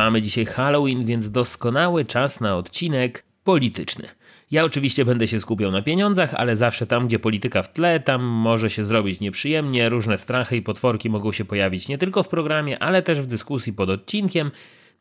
Mamy dzisiaj Halloween, więc doskonały czas na odcinek polityczny. Ja oczywiście będę się skupiał na pieniądzach, ale zawsze tam, gdzie polityka w tle, tam może się zrobić nieprzyjemnie, różne strachy i potworki mogą się pojawić nie tylko w programie, ale też w dyskusji pod odcinkiem.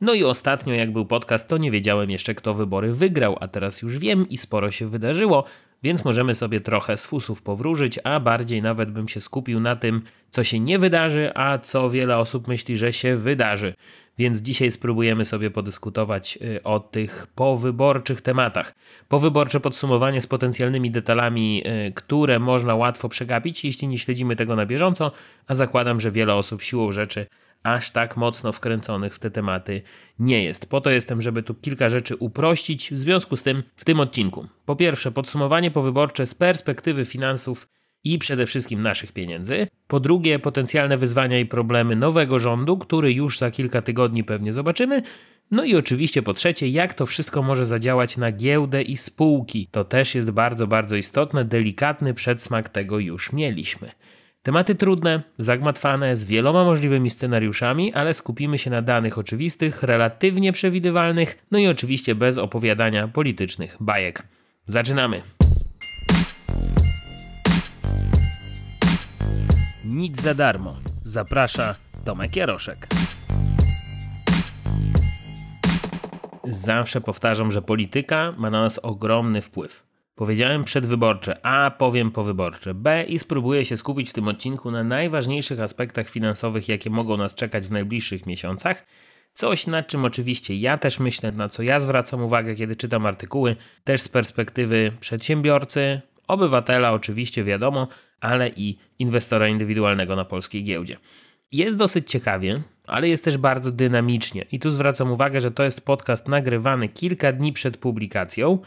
No i ostatnio, jak był podcast, to nie wiedziałem jeszcze, kto wybory wygrał, a teraz już wiem i sporo się wydarzyło, więc możemy sobie trochę z fusów powróżyć, a bardziej nawet bym się skupił na tym, co się nie wydarzy, a co wiele osób myśli, że się wydarzy więc dzisiaj spróbujemy sobie podyskutować y, o tych powyborczych tematach. Powyborcze podsumowanie z potencjalnymi detalami, y, które można łatwo przegapić, jeśli nie śledzimy tego na bieżąco, a zakładam, że wiele osób siłą rzeczy aż tak mocno wkręconych w te tematy nie jest. Po to jestem, żeby tu kilka rzeczy uprościć, w związku z tym w tym odcinku. Po pierwsze, podsumowanie powyborcze z perspektywy finansów i przede wszystkim naszych pieniędzy. Po drugie, potencjalne wyzwania i problemy nowego rządu, który już za kilka tygodni pewnie zobaczymy. No i oczywiście po trzecie, jak to wszystko może zadziałać na giełdę i spółki. To też jest bardzo, bardzo istotne, delikatny przedsmak tego już mieliśmy. Tematy trudne, zagmatwane, z wieloma możliwymi scenariuszami, ale skupimy się na danych oczywistych, relatywnie przewidywalnych, no i oczywiście bez opowiadania politycznych bajek. Zaczynamy! nic za darmo. Zaprasza Tomek Jaroszek. Zawsze powtarzam, że polityka ma na nas ogromny wpływ. Powiedziałem przedwyborcze, a powiem powyborcze, b i spróbuję się skupić w tym odcinku na najważniejszych aspektach finansowych, jakie mogą nas czekać w najbliższych miesiącach. Coś nad czym oczywiście ja też myślę, na co ja zwracam uwagę, kiedy czytam artykuły, też z perspektywy przedsiębiorcy, obywatela oczywiście wiadomo, ale i inwestora indywidualnego na polskiej giełdzie. Jest dosyć ciekawie, ale jest też bardzo dynamicznie. I tu zwracam uwagę, że to jest podcast nagrywany kilka dni przed publikacją,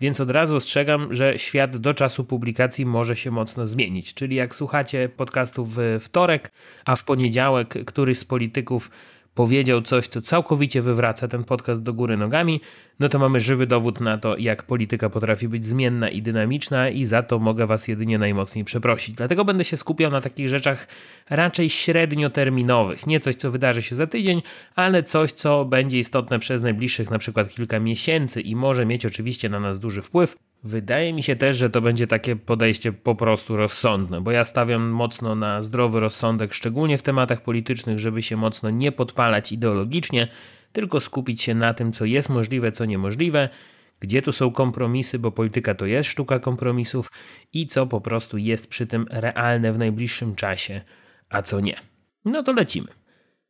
więc od razu ostrzegam, że świat do czasu publikacji może się mocno zmienić. Czyli jak słuchacie podcastu w wtorek, a w poniedziałek któryś z polityków powiedział coś, co całkowicie wywraca ten podcast do góry nogami, no to mamy żywy dowód na to, jak polityka potrafi być zmienna i dynamiczna, i za to mogę Was jedynie najmocniej przeprosić. Dlatego będę się skupiał na takich rzeczach raczej średnioterminowych. Nie coś, co wydarzy się za tydzień, ale coś, co będzie istotne przez najbliższych na przykład kilka miesięcy i może mieć oczywiście na nas duży wpływ, Wydaje mi się też, że to będzie takie podejście po prostu rozsądne, bo ja stawiam mocno na zdrowy rozsądek, szczególnie w tematach politycznych, żeby się mocno nie podpalać ideologicznie, tylko skupić się na tym, co jest możliwe, co niemożliwe, gdzie tu są kompromisy, bo polityka to jest sztuka kompromisów i co po prostu jest przy tym realne w najbliższym czasie, a co nie. No to lecimy.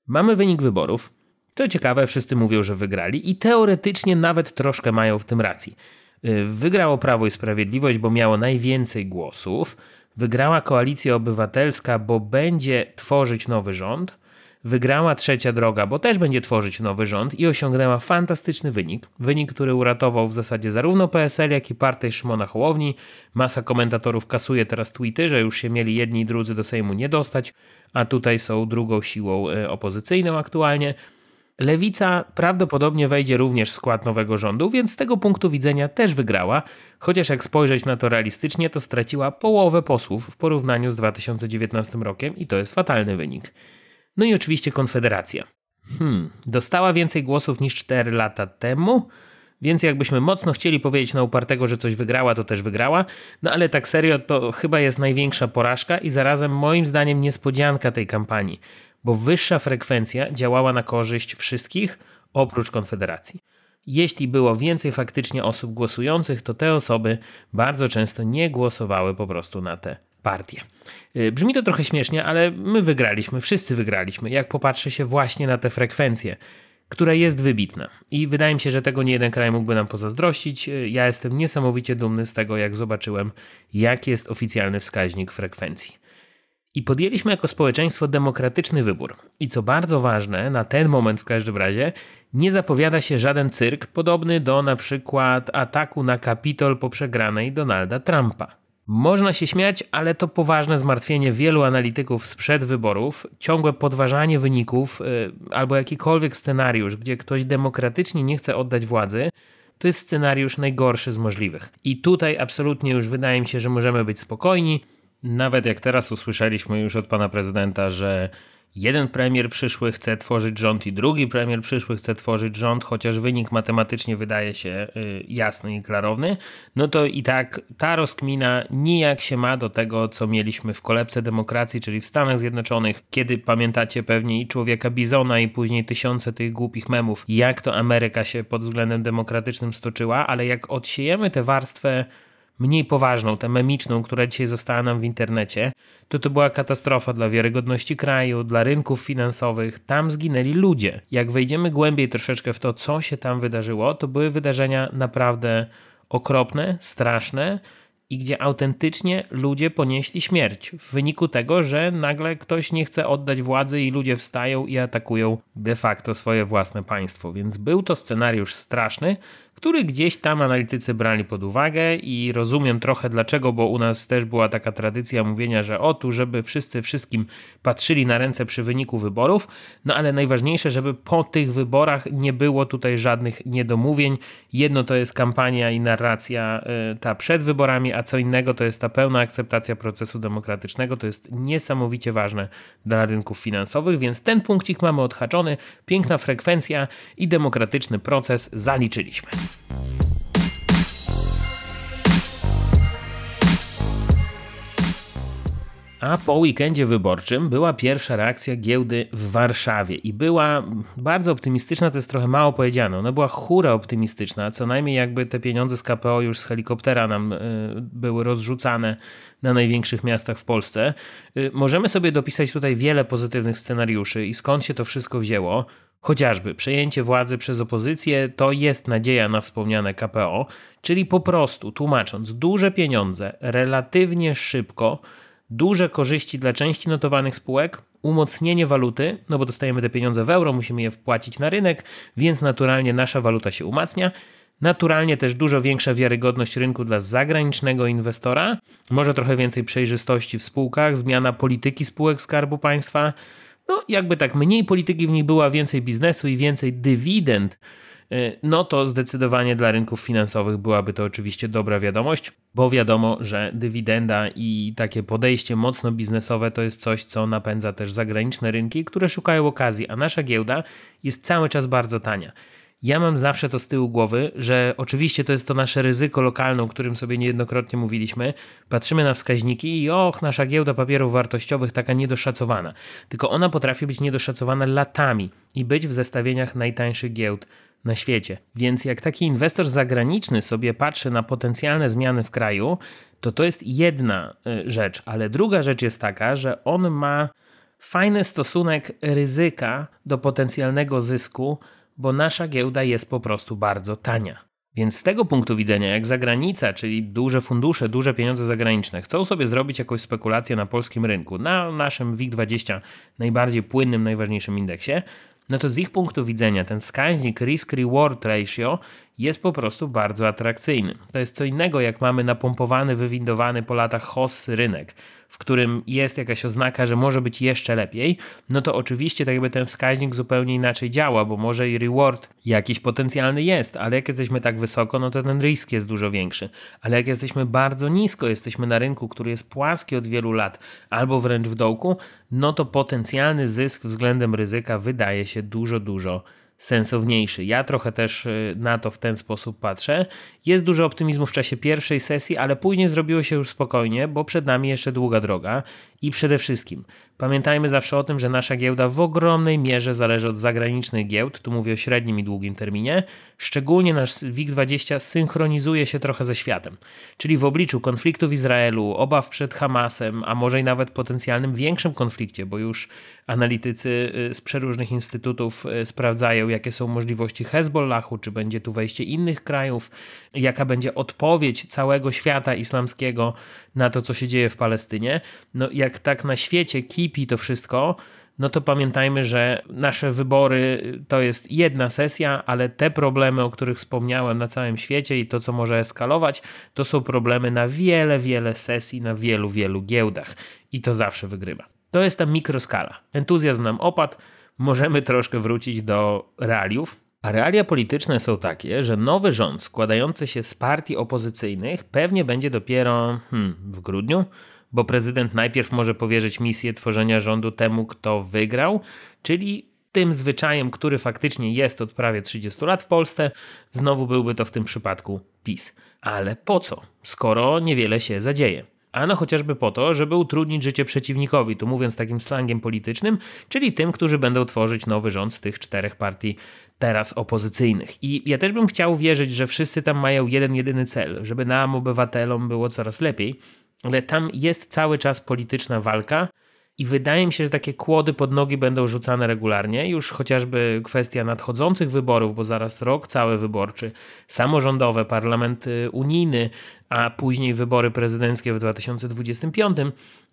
Mamy wynik wyborów. Co ciekawe, wszyscy mówią, że wygrali i teoretycznie nawet troszkę mają w tym racji. Y, wygrało Prawo i Sprawiedliwość, bo miało najwięcej głosów. Wygrała Koalicja Obywatelska, bo będzie tworzyć nowy rząd. Wygrała Trzecia Droga, bo też będzie tworzyć nowy rząd i osiągnęła fantastyczny wynik. Wynik, który uratował w zasadzie zarówno PSL, jak i partię Szymona Hołowni. Masa komentatorów kasuje teraz tweety, że już się mieli jedni i drudzy do Sejmu nie dostać, a tutaj są drugą siłą y, opozycyjną aktualnie. Lewica prawdopodobnie wejdzie również w skład nowego rządu, więc z tego punktu widzenia też wygrała, chociaż jak spojrzeć na to realistycznie, to straciła połowę posłów w porównaniu z 2019 rokiem i to jest fatalny wynik. No i oczywiście Konfederacja. Hmm, dostała więcej głosów niż 4 lata temu, więc jakbyśmy mocno chcieli powiedzieć na upartego, że coś wygrała, to też wygrała. No ale tak serio, to chyba jest największa porażka i zarazem moim zdaniem niespodzianka tej kampanii bo wyższa frekwencja działała na korzyść wszystkich oprócz Konfederacji. Jeśli było więcej faktycznie osób głosujących, to te osoby bardzo często nie głosowały po prostu na te partie. Y, brzmi to trochę śmiesznie, ale my wygraliśmy, wszyscy wygraliśmy, jak popatrzy się właśnie na tę frekwencję, która jest wybitna. I wydaje mi się, że tego nie jeden kraj mógłby nam pozazdrościć. Y, ja jestem niesamowicie dumny z tego, jak zobaczyłem, jaki jest oficjalny wskaźnik frekwencji. I podjęliśmy jako społeczeństwo demokratyczny wybór. I co bardzo ważne, na ten moment w każdym razie, nie zapowiada się żaden cyrk podobny do na przykład ataku na Kapitol po przegranej Donalda Trumpa. Można się śmiać, ale to poważne zmartwienie wielu analityków sprzed wyborów, ciągłe podważanie wyników y, albo jakikolwiek scenariusz, gdzie ktoś demokratycznie nie chce oddać władzy, to jest scenariusz najgorszy z możliwych. I tutaj absolutnie już wydaje mi się, że możemy być spokojni, nawet jak teraz usłyszeliśmy już od pana prezydenta, że jeden premier przyszły chce tworzyć rząd i drugi premier przyszły chce tworzyć rząd, chociaż wynik matematycznie wydaje się y, jasny i klarowny, no to i tak ta rozkmina nijak się ma do tego, co mieliśmy w kolebce demokracji, czyli w Stanach Zjednoczonych, kiedy pamiętacie pewnie i człowieka Bizona i później tysiące tych głupich memów, jak to Ameryka się pod względem demokratycznym stoczyła, ale jak odsiejemy tę warstwę mniej poważną, tę memiczną, która dzisiaj została nam w internecie, to to była katastrofa dla wiarygodności kraju, dla rynków finansowych. Tam zginęli ludzie. Jak wejdziemy głębiej troszeczkę w to, co się tam wydarzyło, to były wydarzenia naprawdę okropne, straszne i gdzie autentycznie ludzie ponieśli śmierć w wyniku tego, że nagle ktoś nie chce oddać władzy i ludzie wstają i atakują de facto swoje własne państwo. Więc był to scenariusz straszny, który gdzieś tam analitycy brali pod uwagę i rozumiem trochę dlaczego, bo u nas też była taka tradycja mówienia, że o tu, żeby wszyscy wszystkim patrzyli na ręce przy wyniku wyborów, no ale najważniejsze, żeby po tych wyborach nie było tutaj żadnych niedomówień. Jedno to jest kampania i narracja y, ta przed wyborami, a co innego to jest ta pełna akceptacja procesu demokratycznego. To jest niesamowicie ważne dla rynków finansowych, więc ten punkcik mamy odhaczony. Piękna frekwencja i demokratyczny proces zaliczyliśmy. Bye. A po weekendzie wyborczym była pierwsza reakcja giełdy w Warszawie i była bardzo optymistyczna, to jest trochę mało powiedziane. Ona była chóra optymistyczna, co najmniej jakby te pieniądze z KPO już z helikoptera nam y, były rozrzucane na największych miastach w Polsce. Y, możemy sobie dopisać tutaj wiele pozytywnych scenariuszy i skąd się to wszystko wzięło. Chociażby przejęcie władzy przez opozycję to jest nadzieja na wspomniane KPO, czyli po prostu, tłumacząc, duże pieniądze relatywnie szybko duże korzyści dla części notowanych spółek, umocnienie waluty, no bo dostajemy te pieniądze w euro, musimy je wpłacić na rynek, więc naturalnie nasza waluta się umacnia. Naturalnie też dużo większa wiarygodność rynku dla zagranicznego inwestora, może trochę więcej przejrzystości w spółkach, zmiana polityki spółek Skarbu Państwa. No, jakby tak mniej polityki w nich była, więcej biznesu i więcej dywidend Y, no to zdecydowanie dla rynków finansowych byłaby to oczywiście dobra wiadomość, bo wiadomo, że dywidenda i takie podejście mocno biznesowe to jest coś, co napędza też zagraniczne rynki, które szukają okazji, a nasza giełda jest cały czas bardzo tania. Ja mam zawsze to z tyłu głowy, że oczywiście to jest to nasze ryzyko lokalne, o którym sobie niejednokrotnie mówiliśmy. Patrzymy na wskaźniki i och, nasza giełda papierów wartościowych taka niedoszacowana. Tylko ona potrafi być niedoszacowana latami i być w zestawieniach najtańszych giełd na świecie. Więc jak taki inwestor zagraniczny sobie patrzy na potencjalne zmiany w kraju, to to jest jedna y, rzecz, ale druga rzecz jest taka, że on ma fajny stosunek ryzyka do potencjalnego zysku, bo nasza giełda jest po prostu bardzo tania. Więc z tego punktu widzenia, jak zagranica, czyli duże fundusze, duże pieniądze zagraniczne, chcą sobie zrobić jakąś spekulację na polskim rynku, na naszym WIG20, najbardziej płynnym, najważniejszym indeksie, no to z ich punktu widzenia ten wskaźnik risk-reward ratio jest po prostu bardzo atrakcyjny. To jest co innego, jak mamy napompowany, wywindowany po latach hossy rynek w którym jest jakaś oznaka, że może być jeszcze lepiej, no to oczywiście tak jakby ten wskaźnik zupełnie inaczej działa, bo może i reward jakiś potencjalny jest, ale jak jesteśmy tak wysoko, no to ten risk jest dużo większy. Ale jak jesteśmy bardzo nisko, jesteśmy na rynku, który jest płaski od wielu lat albo wręcz w dołku, no to potencjalny zysk względem ryzyka wydaje się dużo, dużo sensowniejszy. Ja trochę też y, na to w ten sposób patrzę. Jest dużo optymizmu w czasie pierwszej sesji, ale później zrobiło się już spokojnie, bo przed nami jeszcze długa droga i przede wszystkim Pamiętajmy zawsze o tym, że nasza giełda w ogromnej mierze zależy od zagranicznych giełd, tu mówię o średnim i długim terminie. Szczególnie nasz WIG20 synchronizuje się trochę ze światem. Czyli w obliczu konfliktu w Izraelu, obaw przed Hamasem, a może i nawet potencjalnym większym konflikcie, bo już analitycy y, z przeróżnych instytutów y, sprawdzają, jakie są możliwości Hezbollahu, czy będzie tu wejście innych krajów, jaka będzie odpowiedź całego świata islamskiego na to, co się dzieje w Palestynie. No jak tak na świecie kipi to wszystko, no to pamiętajmy, że nasze wybory to jest jedna sesja, ale te problemy, o których wspomniałem na całym świecie i to, co może eskalować, to są problemy na wiele, wiele sesji, na wielu, wielu giełdach i to zawsze wygrywa. To jest ta mikroskala. Entuzjazm nam opadł, możemy troszkę wrócić do realiów, a realia polityczne są takie, że nowy rząd składający się z partii opozycyjnych pewnie będzie dopiero hmm, w grudniu, bo prezydent najpierw może powierzyć misję tworzenia rządu temu, kto wygrał, czyli tym zwyczajem, który faktycznie jest od prawie 30 lat w Polsce, znowu byłby to w tym przypadku PiS. Ale po co, skoro niewiele się zadzieje? Ano chociażby po to, żeby utrudnić życie przeciwnikowi, tu mówiąc takim slangiem politycznym, czyli tym, którzy będą tworzyć nowy rząd z tych czterech partii teraz opozycyjnych. I ja też bym chciał wierzyć, że wszyscy tam mają jeden jedyny cel, żeby nam, obywatelom, było coraz lepiej, ale tam jest cały czas polityczna walka i wydaje mi się, że takie kłody pod nogi będą rzucane regularnie. Już chociażby kwestia nadchodzących wyborów, bo zaraz rok cały wyborczy, samorządowe, parlament y, unijny, a później wybory prezydenckie w 2025.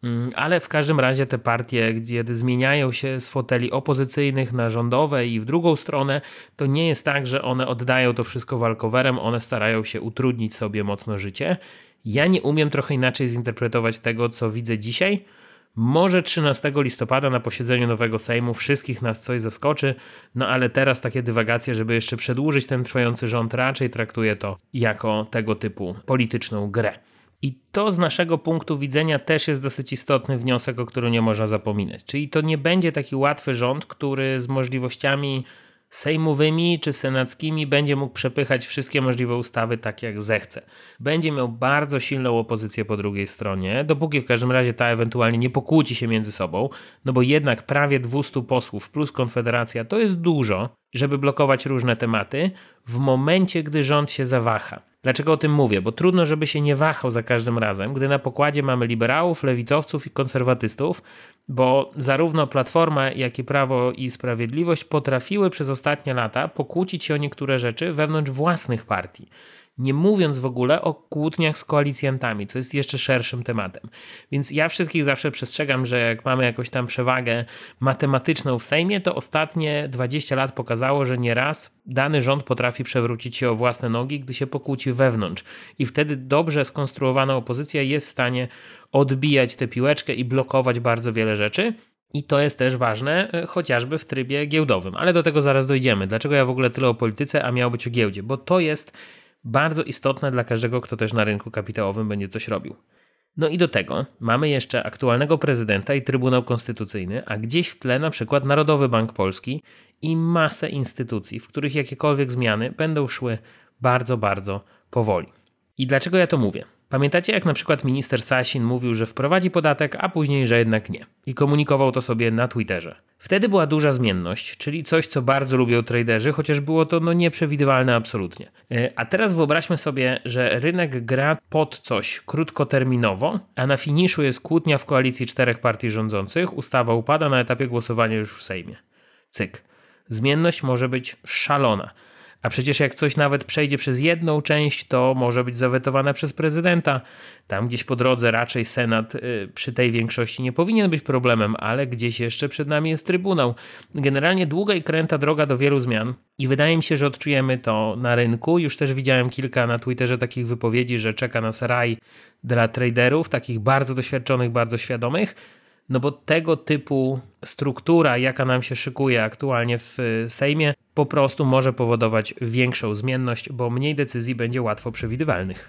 Mm, ale w każdym razie te partie, gdzie zmieniają się z foteli opozycyjnych na rządowe i w drugą stronę, to nie jest tak, że one oddają to wszystko walkowerem, one starają się utrudnić sobie mocno życie. Ja nie umiem trochę inaczej zinterpretować tego, co widzę dzisiaj może 13 listopada na posiedzeniu nowego Sejmu wszystkich nas coś zaskoczy, no ale teraz takie dywagacje, żeby jeszcze przedłużyć ten trwający rząd, raczej traktuje to jako tego typu polityczną grę. I to z naszego punktu widzenia też jest dosyć istotny wniosek, o którym nie można zapominać. Czyli to nie będzie taki łatwy rząd, który z możliwościami sejmowymi czy senackimi będzie mógł przepychać wszystkie możliwe ustawy tak jak zechce. Będzie miał bardzo silną opozycję po drugiej stronie, dopóki w każdym razie ta ewentualnie nie pokłóci się między sobą, no bo jednak prawie 200 posłów plus Konfederacja to jest dużo, żeby blokować różne tematy w momencie, gdy rząd się zawaha. Dlaczego o tym mówię? Bo trudno, żeby się nie wahał za każdym razem, gdy na pokładzie mamy liberałów, lewicowców i konserwatystów, bo zarówno Platforma, jak i Prawo i Sprawiedliwość potrafiły przez ostatnie lata pokłócić się o niektóre rzeczy wewnątrz własnych partii nie mówiąc w ogóle o kłótniach z koalicjantami, co jest jeszcze szerszym tematem. Więc ja wszystkich zawsze przestrzegam, że jak mamy jakąś tam przewagę matematyczną w Sejmie, to ostatnie 20 lat pokazało, że nieraz dany rząd potrafi przewrócić się o własne nogi, gdy się pokłóci wewnątrz. I wtedy dobrze skonstruowana opozycja jest w stanie odbijać tę piłeczkę i blokować bardzo wiele rzeczy. I to jest też ważne, e, chociażby w trybie giełdowym. Ale do tego zaraz dojdziemy. Dlaczego ja w ogóle tyle o polityce, a miało być o giełdzie? Bo to jest bardzo istotne dla każdego, kto też na rynku kapitałowym będzie coś robił. No i do tego mamy jeszcze aktualnego prezydenta i Trybunał Konstytucyjny, a gdzieś w tle na przykład Narodowy Bank Polski i masę instytucji, w których jakiekolwiek zmiany będą szły bardzo, bardzo powoli. I dlaczego ja to mówię? Pamiętacie, jak na przykład minister Sasin mówił, że wprowadzi podatek, a później, że jednak nie. I komunikował to sobie na Twitterze. Wtedy była duża zmienność, czyli coś, co bardzo lubią traderzy, chociaż było to no, nieprzewidywalne absolutnie. E, a teraz wyobraźmy sobie, że rynek gra pod coś krótkoterminowo, a na finiszu jest kłótnia w koalicji czterech partii rządzących, ustawa upada na etapie głosowania już w Sejmie. Cyk. Zmienność może być szalona. A przecież jak coś nawet przejdzie przez jedną część, to może być zawetowane przez prezydenta. Tam gdzieś po drodze raczej Senat y, przy tej większości nie powinien być problemem, ale gdzieś jeszcze przed nami jest Trybunał. Generalnie długa i kręta droga do wielu zmian i wydaje mi się, że odczujemy to na rynku. Już też widziałem kilka na Twitterze takich wypowiedzi, że czeka nas raj dla traderów, takich bardzo doświadczonych, bardzo świadomych no bo tego typu struktura, jaka nam się szykuje aktualnie w y, Sejmie, po prostu może powodować większą zmienność, bo mniej decyzji będzie łatwo przewidywalnych.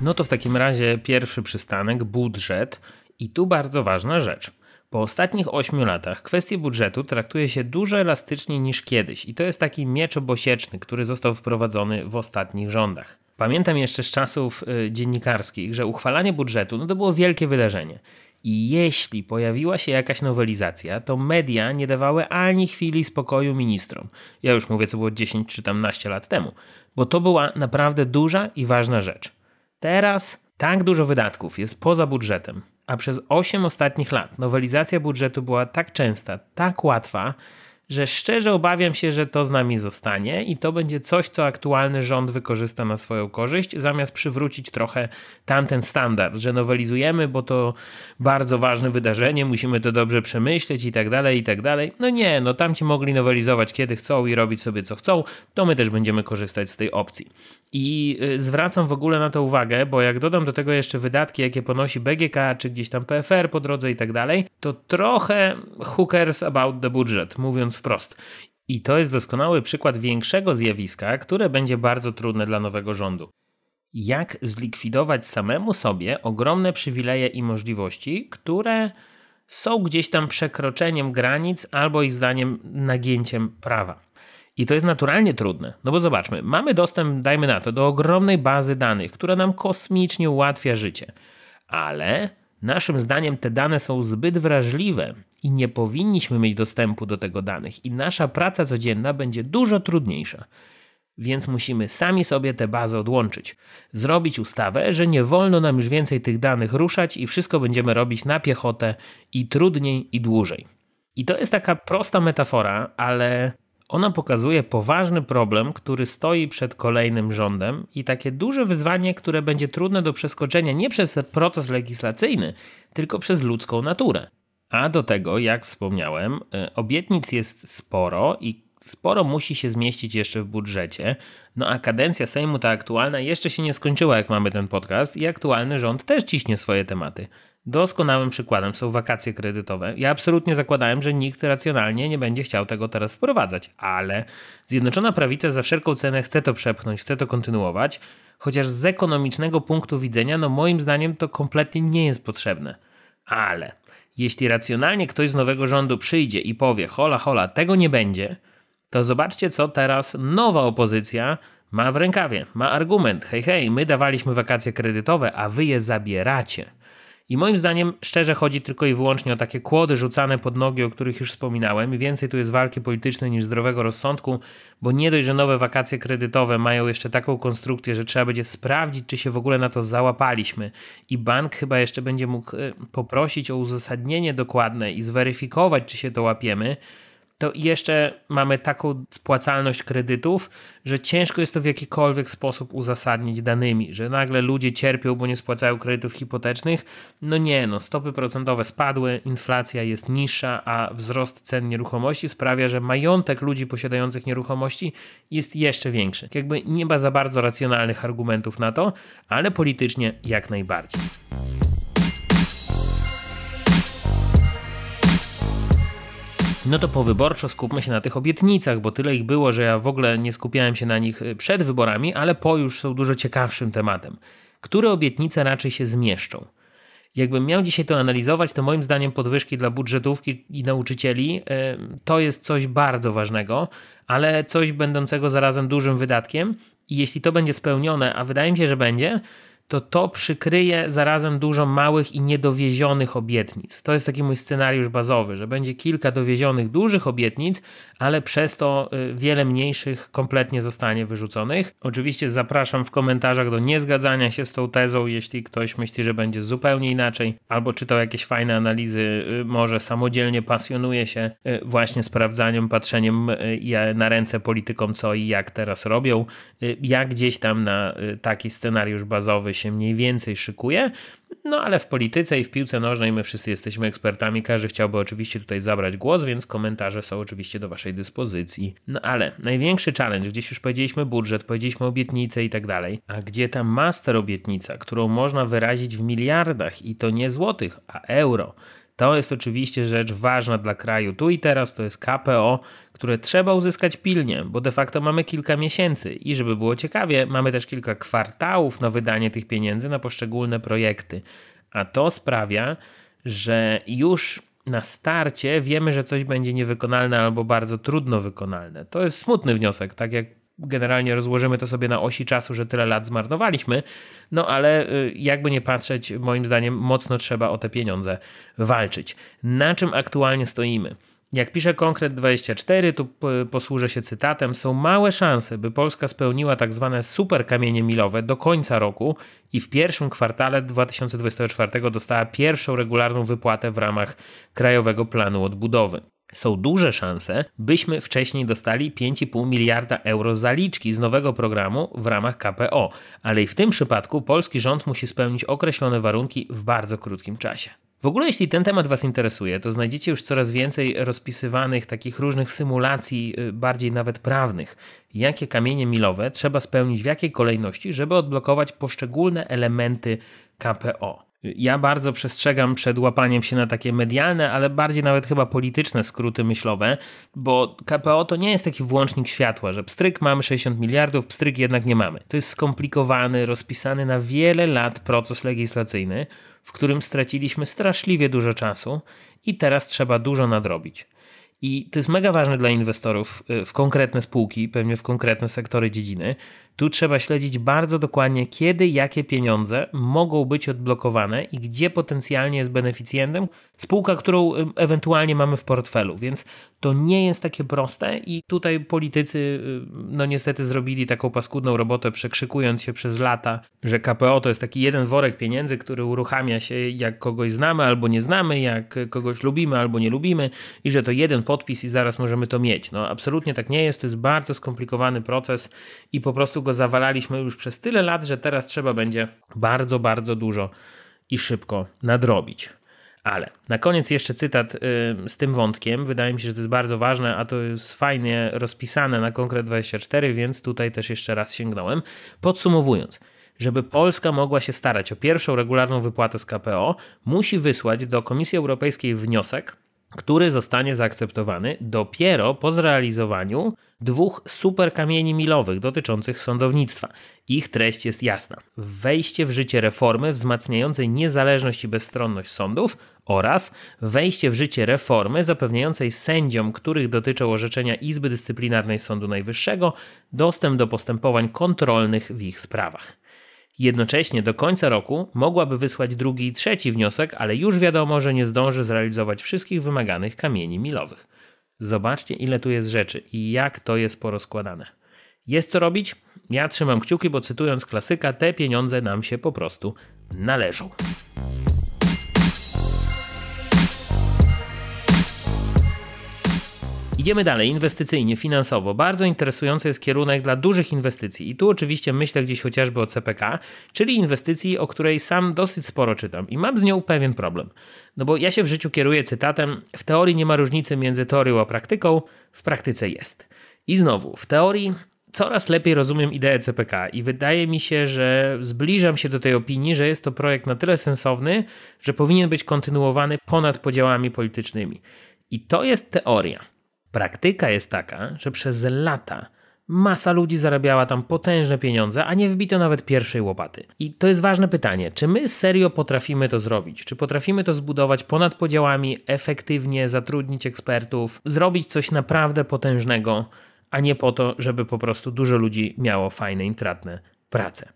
No to w takim razie pierwszy przystanek budżet i tu bardzo ważna rzecz. Po ostatnich 8 latach kwestie budżetu traktuje się dużo elastyczniej niż kiedyś i to jest taki miecz obosieczny, który został wprowadzony w ostatnich rządach. Pamiętam jeszcze z czasów y, dziennikarskich, że uchwalanie budżetu no to było wielkie wydarzenie. I jeśli pojawiła się jakaś nowelizacja, to media nie dawały ani chwili spokoju ministrom. Ja już mówię, co było 10 czy tam lat temu, bo to była naprawdę duża i ważna rzecz. Teraz tak dużo wydatków jest poza budżetem, a przez 8 ostatnich lat nowelizacja budżetu była tak częsta, tak łatwa, że szczerze obawiam się, że to z nami zostanie i to będzie coś, co aktualny rząd wykorzysta na swoją korzyść, zamiast przywrócić trochę tamten standard, że nowelizujemy, bo to bardzo ważne wydarzenie, musimy to dobrze przemyśleć i tak dalej, i tak dalej. No nie, no tamci mogli nowelizować kiedy chcą i robić sobie co chcą, to my też będziemy korzystać z tej opcji. I y, zwracam w ogóle na to uwagę, bo jak dodam do tego jeszcze wydatki, jakie ponosi BGK, czy gdzieś tam PFR po drodze i tak dalej, to trochę hookers about the budget, mówiąc wprost. I to jest doskonały przykład większego zjawiska, które będzie bardzo trudne dla nowego rządu. Jak zlikwidować samemu sobie ogromne przywileje i możliwości, które są gdzieś tam przekroczeniem granic albo ich zdaniem nagięciem prawa. I to jest naturalnie trudne, no bo zobaczmy, mamy dostęp, dajmy na to, do ogromnej bazy danych, która nam kosmicznie ułatwia życie, ale Naszym zdaniem te dane są zbyt wrażliwe i nie powinniśmy mieć dostępu do tego danych, i nasza praca codzienna będzie dużo trudniejsza. Więc musimy sami sobie te bazy odłączyć. Zrobić ustawę, że nie wolno nam już więcej tych danych ruszać i wszystko będziemy robić na piechotę i trudniej i dłużej. I to jest taka prosta metafora, ale ona pokazuje poważny problem, który stoi przed kolejnym rządem i takie duże wyzwanie, które będzie trudne do przeskoczenia nie przez proces legislacyjny, tylko przez ludzką naturę. A do tego, jak wspomniałem, y, obietnic jest sporo i sporo musi się zmieścić jeszcze w budżecie. No a kadencja Sejmu ta aktualna jeszcze się nie skończyła, jak mamy ten podcast, i aktualny rząd też ciśnie swoje tematy. Doskonałym przykładem są wakacje kredytowe. Ja absolutnie zakładałem, że nikt racjonalnie nie będzie chciał tego teraz wprowadzać, ale Zjednoczona Prawica za wszelką cenę chce to przepchnąć, chce to kontynuować, chociaż z ekonomicznego punktu widzenia, no moim zdaniem to kompletnie nie jest potrzebne. Ale jeśli racjonalnie ktoś z nowego rządu przyjdzie i powie hola hola, tego nie będzie, to zobaczcie co teraz nowa opozycja ma w rękawie, ma argument. Hej hej, my dawaliśmy wakacje kredytowe, a wy je zabieracie. I moim zdaniem szczerze chodzi tylko i wyłącznie o takie kłody rzucane pod nogi, o których już wspominałem. I więcej tu jest walki politycznej niż zdrowego rozsądku, bo nie dość, że nowe wakacje kredytowe mają jeszcze taką konstrukcję, że trzeba będzie sprawdzić, czy się w ogóle na to załapaliśmy. I bank chyba jeszcze będzie mógł e, poprosić o uzasadnienie dokładne i zweryfikować, czy się to łapiemy to jeszcze mamy taką spłacalność kredytów, że ciężko jest to w jakikolwiek sposób uzasadnić danymi, że nagle ludzie cierpią, bo nie spłacają kredytów hipotecznych. No nie, no stopy procentowe spadły, inflacja jest niższa, a wzrost cen nieruchomości sprawia, że majątek ludzi posiadających nieruchomości jest jeszcze większy. Jakby nie ma za bardzo racjonalnych argumentów na to, ale politycznie jak najbardziej. No to powyborczo skupmy się na tych obietnicach, bo tyle ich było, że ja w ogóle nie skupiałem się na nich y, przed wyborami, ale po już są dużo ciekawszym tematem. Które obietnice raczej się zmieszczą? Jakbym miał dzisiaj to analizować, to moim zdaniem podwyżki dla budżetówki i nauczycieli y, to jest coś bardzo ważnego, ale coś będącego zarazem dużym wydatkiem. I jeśli to będzie spełnione, a wydaje mi się, że będzie, to to przykryje zarazem dużo małych i niedowiezionych obietnic. To jest taki mój scenariusz bazowy, że będzie kilka dowiezionych dużych obietnic, ale przez to y, wiele mniejszych kompletnie zostanie wyrzuconych. Oczywiście zapraszam w komentarzach do niezgadzania się z tą tezą, jeśli ktoś myśli, że będzie zupełnie inaczej, albo czytał jakieś fajne analizy, y, może samodzielnie pasjonuje się y, właśnie sprawdzaniem, patrzeniem na ręce politykom, co i jak teraz robią. Ja gdzieś tam na taki scenariusz bazowy się mniej więcej szykuje. No ale w polityce i w piłce nożnej my wszyscy jesteśmy ekspertami. Każdy chciałby oczywiście tutaj zabrać głos, więc komentarze są oczywiście do Waszej dyspozycji. No ale największy challenge, gdzieś już powiedzieliśmy budżet, powiedzieliśmy obietnice i tak dalej. A gdzie ta master obietnica, którą można wyrazić w miliardach i to nie złotych, a euro? To jest oczywiście rzecz ważna dla kraju tu i teraz, to jest KPO, które trzeba uzyskać pilnie, bo de facto mamy kilka miesięcy i żeby było ciekawie, mamy też kilka kwartałów na wydanie tych pieniędzy na poszczególne projekty. A to sprawia, że już na starcie wiemy, że coś będzie niewykonalne albo bardzo trudno wykonalne. To jest smutny wniosek, tak jak generalnie rozłożymy to sobie na osi czasu, że tyle lat zmarnowaliśmy, no ale y, jakby nie patrzeć, moim zdaniem mocno trzeba o te pieniądze walczyć. Na czym aktualnie stoimy? Jak pisze Konkret24, tu y, posłużę się cytatem, są małe szanse, by Polska spełniła tak zwane super kamienie milowe do końca roku i w pierwszym kwartale 2024 dostała pierwszą regularną wypłatę w ramach Krajowego Planu Odbudowy są duże szanse, byśmy wcześniej dostali 5,5 miliarda euro zaliczki z nowego programu w ramach KPO, ale i w tym przypadku polski rząd musi spełnić określone warunki w bardzo krótkim czasie. W ogóle, jeśli ten temat Was interesuje, to znajdziecie już coraz więcej rozpisywanych takich różnych symulacji, y, bardziej nawet prawnych, jakie kamienie milowe trzeba spełnić w jakiej kolejności, żeby odblokować poszczególne elementy KPO. Ja bardzo przestrzegam przed łapaniem się na takie medialne, ale bardziej nawet chyba polityczne skróty myślowe, bo KPO to nie jest taki włącznik światła, że pstryk mamy 60 miliardów, pstryk jednak nie mamy. To jest skomplikowany, rozpisany na wiele lat proces legislacyjny, w którym straciliśmy straszliwie dużo czasu i teraz trzeba dużo nadrobić. I to jest mega ważne dla inwestorów y, w konkretne spółki, pewnie w konkretne sektory dziedziny. Tu trzeba śledzić bardzo dokładnie, kiedy jakie pieniądze mogą być odblokowane i gdzie potencjalnie jest beneficjentem spółka, którą y, ewentualnie mamy w portfelu. Więc to nie jest takie proste i tutaj politycy, y, no niestety, zrobili taką paskudną robotę, przekrzykując się przez lata, że KPO to jest taki jeden worek pieniędzy, który uruchamia się jak kogoś znamy albo nie znamy, jak kogoś lubimy albo nie lubimy i że to jeden podpis i zaraz możemy to mieć. No absolutnie tak nie jest, to jest bardzo skomplikowany proces i po prostu go zawalaliśmy już przez tyle lat, że teraz trzeba będzie bardzo, bardzo dużo i szybko nadrobić. Ale na koniec jeszcze cytat y, z tym wątkiem. Wydaje mi się, że to jest bardzo ważne, a to jest fajnie rozpisane na Konkret24, więc tutaj też jeszcze raz sięgnąłem. Podsumowując, żeby Polska mogła się starać o pierwszą regularną wypłatę z KPO, musi wysłać do Komisji Europejskiej wniosek który zostanie zaakceptowany dopiero po zrealizowaniu dwóch superkamieni milowych dotyczących sądownictwa. Ich treść jest jasna: wejście w życie reformy wzmacniającej niezależność i bezstronność sądów oraz wejście w życie reformy zapewniającej sędziom, których dotyczą orzeczenia Izby Dyscyplinarnej Sądu Najwyższego, dostęp do postępowań kontrolnych w ich sprawach. Jednocześnie do końca roku mogłaby wysłać drugi i trzeci wniosek, ale już wiadomo, że nie zdąży zrealizować wszystkich wymaganych kamieni milowych. Zobaczcie, ile tu jest rzeczy i jak to jest porozkładane. Jest co robić? Ja trzymam kciuki, bo cytując klasyka, te pieniądze nam się po prostu należą. Idziemy dalej, inwestycyjnie, finansowo. Bardzo interesujący jest kierunek dla dużych inwestycji i tu oczywiście myślę gdzieś chociażby o CPK, czyli inwestycji, o której sam dosyć sporo czytam i mam z nią pewien problem. No bo ja się w życiu kieruję cytatem, w teorii nie ma różnicy między teorią a praktyką, w praktyce jest. I znowu, w teorii coraz lepiej rozumiem ideę CPK i wydaje mi się, że zbliżam się do tej opinii, że jest to projekt na tyle sensowny, że powinien być kontynuowany ponad podziałami politycznymi. I to jest teoria. Praktyka jest taka, że przez lata masa ludzi zarabiała tam potężne pieniądze, a nie wbito nawet pierwszej łopaty. I to jest ważne pytanie, czy my serio potrafimy to zrobić? Czy potrafimy to zbudować ponad podziałami, efektywnie zatrudnić ekspertów, zrobić coś naprawdę potężnego, a nie po to, żeby po prostu dużo ludzi miało fajne, intratne prace?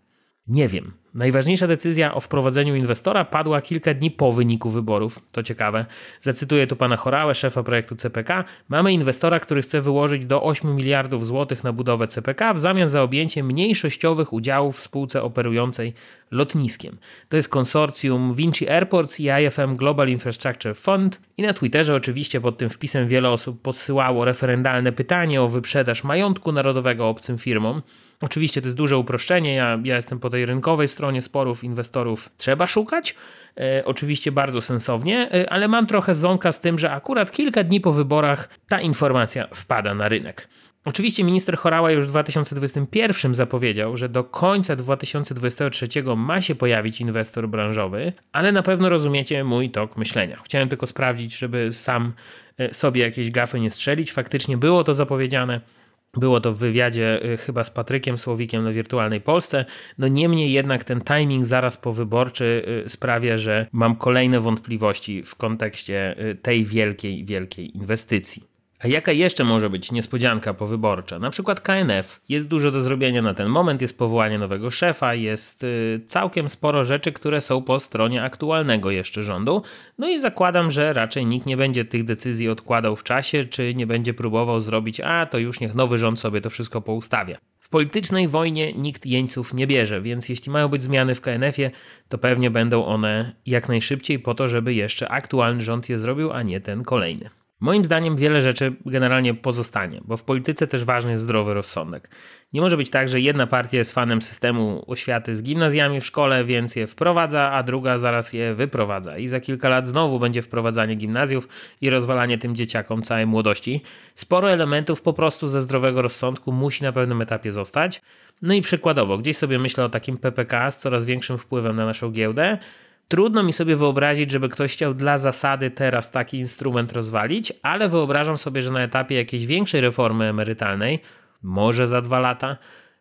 Nie wiem. Najważniejsza decyzja o wprowadzeniu inwestora padła kilka dni po wyniku wyborów. To ciekawe. Zacytuję tu pana Chorałę, szefa projektu CPK. Mamy inwestora, który chce wyłożyć do 8 miliardów złotych na budowę CPK w zamian za objęcie mniejszościowych udziałów w spółce operującej lotniskiem. To jest konsorcjum Vinci Airports i IFM Global Infrastructure Fund. I na Twitterze oczywiście pod tym wpisem wiele osób podsyłało referendalne pytanie o wyprzedaż majątku narodowego obcym firmom. Oczywiście to jest duże uproszczenie, ja, ja jestem po tej rynkowej stronie stronie sporów inwestorów trzeba szukać, e, oczywiście bardzo sensownie, e, ale mam trochę ząka z tym, że akurat kilka dni po wyborach ta informacja wpada na rynek. Oczywiście minister Chorała już w 2021 zapowiedział, że do końca 2023 ma się pojawić inwestor branżowy, ale na pewno rozumiecie mój tok myślenia. Chciałem tylko sprawdzić, żeby sam e, sobie jakieś gafy nie strzelić. Faktycznie było to zapowiedziane. Było to w wywiadzie y, chyba z Patrykiem Słowikiem na Wirtualnej Polsce. No niemniej jednak ten timing zaraz powyborczy y, sprawia, że mam kolejne wątpliwości w kontekście y, tej wielkiej, wielkiej inwestycji. A jaka jeszcze może być niespodzianka powyborcza? Na przykład KNF. Jest dużo do zrobienia na ten moment, jest powołanie nowego szefa, jest y, całkiem sporo rzeczy, które są po stronie aktualnego jeszcze rządu. No i zakładam, że raczej nikt nie będzie tych decyzji odkładał w czasie, czy nie będzie próbował zrobić, a to już niech nowy rząd sobie to wszystko poustawia. W politycznej wojnie nikt jeńców nie bierze, więc jeśli mają być zmiany w KNF-ie, to pewnie będą one jak najszybciej po to, żeby jeszcze aktualny rząd je zrobił, a nie ten kolejny. Moim zdaniem wiele rzeczy generalnie pozostanie, bo w polityce też ważny jest zdrowy rozsądek. Nie może być tak, że jedna partia jest fanem systemu oświaty z gimnazjami w szkole, więc je wprowadza, a druga zaraz je wyprowadza. I za kilka lat znowu będzie wprowadzanie gimnazjów i rozwalanie tym dzieciakom całej młodości. Sporo elementów po prostu ze zdrowego rozsądku musi na pewnym etapie zostać. No i przykładowo, gdzieś sobie myślę o takim PPK z coraz większym wpływem na naszą giełdę. Trudno mi sobie wyobrazić, żeby ktoś chciał dla zasady teraz taki instrument rozwalić, ale wyobrażam sobie, że na etapie jakiejś większej reformy emerytalnej, może za dwa lata,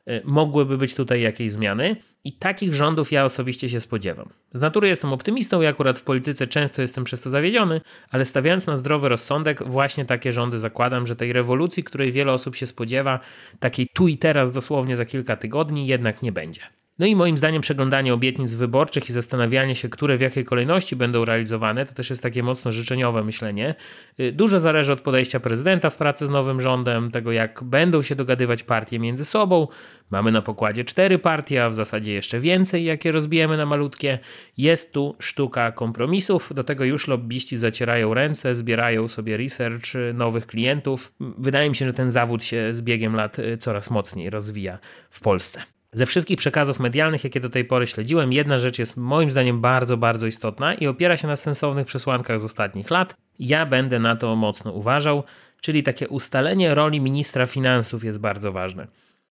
y, mogłyby być tutaj jakieś zmiany. I takich rządów ja osobiście się spodziewam. Z natury jestem optymistą i akurat w polityce często jestem przez to zawiedziony, ale stawiając na zdrowy rozsądek, właśnie takie rządy zakładam, że tej rewolucji, której wiele osób się spodziewa, takiej tu i teraz dosłownie za kilka tygodni, jednak nie będzie. No i moim zdaniem przeglądanie obietnic wyborczych i zastanawianie się, które w jakiej kolejności będą realizowane, to też jest takie mocno życzeniowe myślenie. Y, dużo zależy od podejścia prezydenta w pracy z nowym rządem, tego jak będą się dogadywać partie między sobą. Mamy na pokładzie cztery partie, a w zasadzie jeszcze więcej, jakie rozbijemy na malutkie. Jest tu sztuka kompromisów, do tego już lobbyści zacierają ręce, zbierają sobie research y, nowych klientów. Wydaje mi się, że ten zawód się z biegiem lat y, coraz mocniej rozwija w Polsce. Ze wszystkich przekazów medialnych, jakie do tej pory śledziłem, jedna rzecz jest moim zdaniem bardzo, bardzo istotna i opiera się na sensownych przesłankach z ostatnich lat. Ja będę na to mocno uważał, czyli takie ustalenie roli ministra finansów jest bardzo ważne.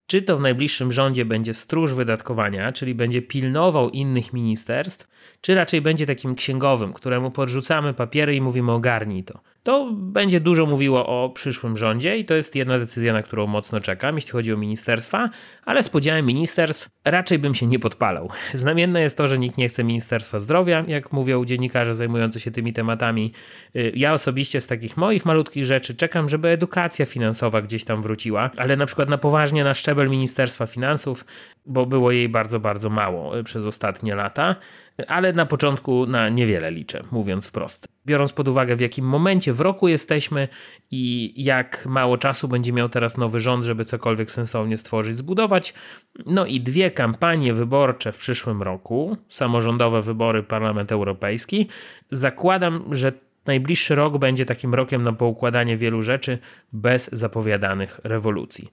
Czy to w najbliższym rządzie będzie stróż wydatkowania, czyli będzie pilnował innych ministerstw, czy raczej będzie takim księgowym, któremu podrzucamy papiery i mówimy ogarnij to to będzie dużo mówiło o przyszłym rządzie i to jest jedna decyzja, na którą mocno czekam, jeśli chodzi o ministerstwa, ale z podziałem ministerstw raczej bym się nie podpalał. Znamienne jest to, że nikt nie chce Ministerstwa Zdrowia, jak mówią dziennikarze zajmujący się tymi tematami. Y, ja osobiście z takich moich malutkich rzeczy czekam, żeby edukacja finansowa gdzieś tam wróciła, ale na przykład na poważnie na szczebel Ministerstwa Finansów, bo było jej bardzo, bardzo mało y, przez ostatnie lata ale na początku na niewiele liczę, mówiąc wprost. Biorąc pod uwagę, w jakim momencie w roku jesteśmy i jak mało czasu będzie miał teraz nowy rząd, żeby cokolwiek sensownie stworzyć, zbudować. No i dwie kampanie wyborcze w przyszłym roku, samorządowe wybory, Parlament Europejski. Zakładam, że najbliższy rok będzie takim rokiem na poukładanie wielu rzeczy bez zapowiadanych rewolucji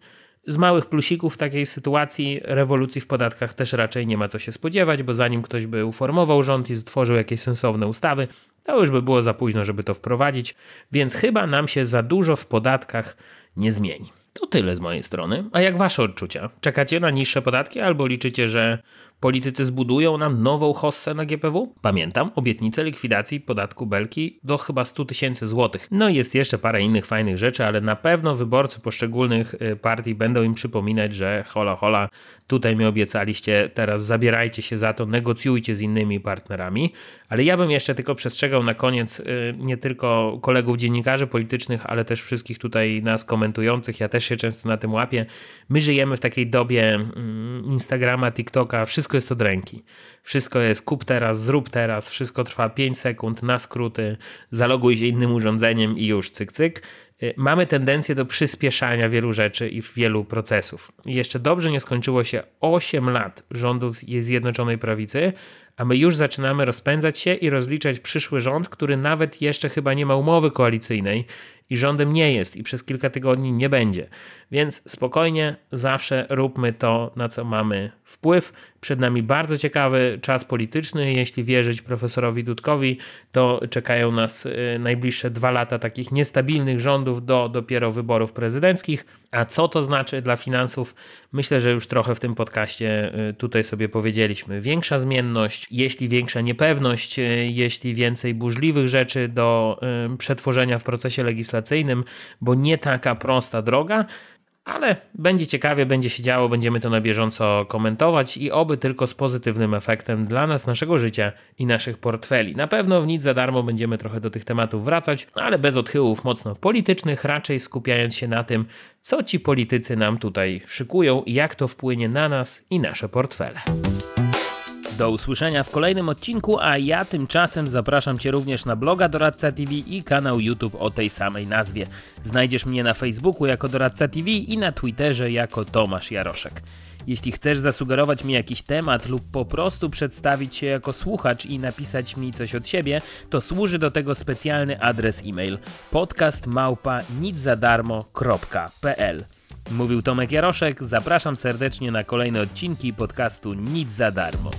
z małych plusików w takiej sytuacji rewolucji w podatkach też raczej nie ma co się spodziewać, bo zanim ktoś by uformował rząd i stworzył jakieś sensowne ustawy, to już by było za późno, żeby to wprowadzić, więc chyba nam się za dużo w podatkach nie zmieni. To tyle z mojej strony. A jak wasze odczucia? Czekacie na niższe podatki albo liczycie, że Politycy zbudują nam nową hossę na GPW? Pamiętam, obietnicę likwidacji podatku belki do chyba 100 tysięcy złotych. No i jest jeszcze parę innych fajnych rzeczy, ale na pewno wyborcy poszczególnych y, partii będą im przypominać, że hola hola, tutaj mi obiecaliście, teraz zabierajcie się za to, negocjujcie z innymi partnerami. Ale ja bym jeszcze tylko przestrzegał na koniec y, nie tylko kolegów dziennikarzy politycznych, ale też wszystkich tutaj nas komentujących. Ja też się często na tym łapię. My żyjemy w takiej dobie mm, Instagrama, TikToka, wszystko wszystko jest od ręki. Wszystko jest kup teraz, zrób teraz, wszystko trwa 5 sekund na skróty, zaloguj się innym urządzeniem i już cyk cyk. Y, mamy tendencję do przyspieszania wielu rzeczy i wielu procesów. jeszcze dobrze nie skończyło się 8 lat rządów Zjednoczonej Prawicy, a my już zaczynamy rozpędzać się i rozliczać przyszły rząd, który nawet jeszcze chyba nie ma umowy koalicyjnej i rządem nie jest i przez kilka tygodni nie będzie. Więc spokojnie, zawsze róbmy to, na co mamy wpływ. Przed nami bardzo ciekawy czas polityczny. Jeśli wierzyć profesorowi Dudkowi, to czekają nas y, najbliższe dwa lata takich niestabilnych rządów do dopiero wyborów prezydenckich. A co to znaczy dla finansów? Myślę, że już trochę w tym podcaście y, tutaj sobie powiedzieliśmy. Większa zmienność, jeśli większa niepewność, y, jeśli więcej burzliwych rzeczy do y, przetworzenia w procesie legislacyjnym, bo nie taka prosta droga ale będzie ciekawie, będzie się działo, będziemy to na bieżąco komentować i oby tylko z pozytywnym efektem dla nas, naszego życia i naszych portfeli. Na pewno w nic za darmo będziemy trochę do tych tematów wracać, ale bez odchyłów mocno politycznych, raczej skupiając się na tym, co ci politycy nam tutaj szykują i jak to wpłynie na nas i nasze portfele. Do usłyszenia w kolejnym odcinku, a ja tymczasem zapraszam Cię również na bloga Doradca TV i kanał YouTube o tej samej nazwie. Znajdziesz mnie na Facebooku jako Doradca TV i na Twitterze jako Tomasz Jaroszek. Jeśli chcesz zasugerować mi jakiś temat lub po prostu przedstawić się jako słuchacz i napisać mi coś od siebie, to służy do tego specjalny adres e-mail podcastmałpa.niczadarmo.pl Mówił Tomek Jaroszek, zapraszam serdecznie na kolejne odcinki podcastu Nic za darmo.